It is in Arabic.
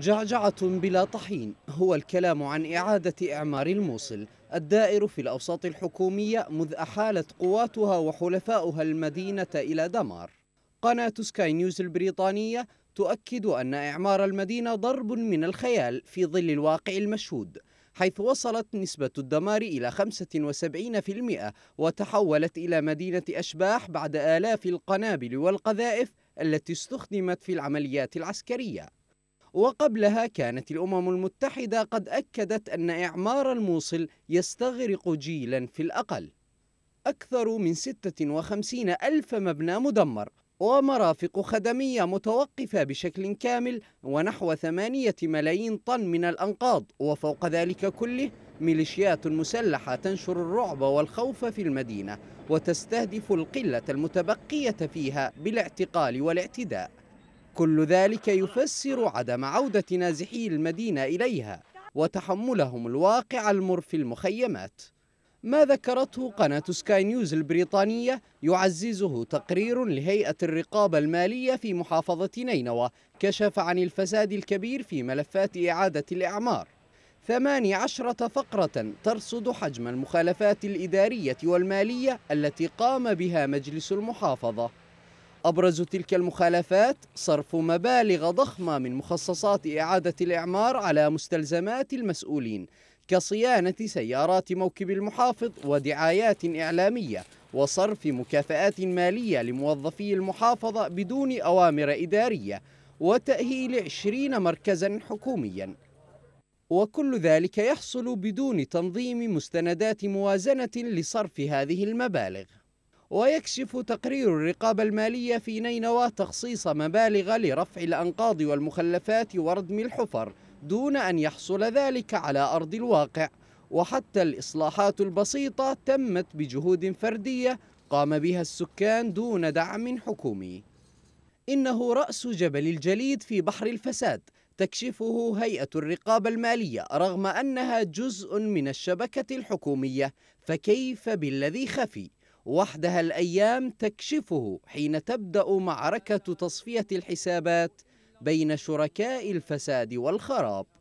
جعجعة بلا طحين هو الكلام عن إعادة إعمار الموصل الدائر في الأوساط الحكومية مذ أحالت قواتها وحلفاؤها المدينة إلى دمار قناة سكاي نيوز البريطانية تؤكد أن إعمار المدينة ضرب من الخيال في ظل الواقع المشهود حيث وصلت نسبة الدمار إلى 75% وتحولت إلى مدينة أشباح بعد آلاف القنابل والقذائف التي استخدمت في العمليات العسكرية وقبلها كانت الأمم المتحدة قد أكدت أن إعمار الموصل يستغرق جيلا في الأقل أكثر من 56 ألف مبنى مدمر ومرافق خدمية متوقفة بشكل كامل ونحو ثمانية ملايين طن من الأنقاض وفوق ذلك كله ميليشيات مسلحة تنشر الرعب والخوف في المدينة وتستهدف القلة المتبقية فيها بالاعتقال والاعتداء كل ذلك يفسر عدم عودة نازحي المدينة إليها وتحملهم الواقع المر في المخيمات ما ذكرته قناة سكاي نيوز البريطانية يعززه تقرير لهيئة الرقابة المالية في محافظة نينوى كشف عن الفساد الكبير في ملفات إعادة الإعمار ثماني عشرة فقرة ترصد حجم المخالفات الإدارية والمالية التي قام بها مجلس المحافظة أبرز تلك المخالفات صرف مبالغ ضخمة من مخصصات إعادة الإعمار على مستلزمات المسؤولين كصيانة سيارات موكب المحافظ ودعايات إعلامية وصرف مكافآت مالية لموظفي المحافظة بدون أوامر إدارية وتأهيل 20 مركزا حكوميا وكل ذلك يحصل بدون تنظيم مستندات موازنة لصرف هذه المبالغ ويكشف تقرير الرقابة المالية في نينوى تخصيص مبالغ لرفع الأنقاض والمخلفات وردم الحفر دون أن يحصل ذلك على أرض الواقع وحتى الإصلاحات البسيطة تمت بجهود فردية قام بها السكان دون دعم حكومي إنه رأس جبل الجليد في بحر الفساد تكشفه هيئة الرقابة المالية رغم أنها جزء من الشبكة الحكومية فكيف بالذي خفي؟ وحدها الايام تكشفه حين تبدا معركه تصفيه الحسابات بين شركاء الفساد والخراب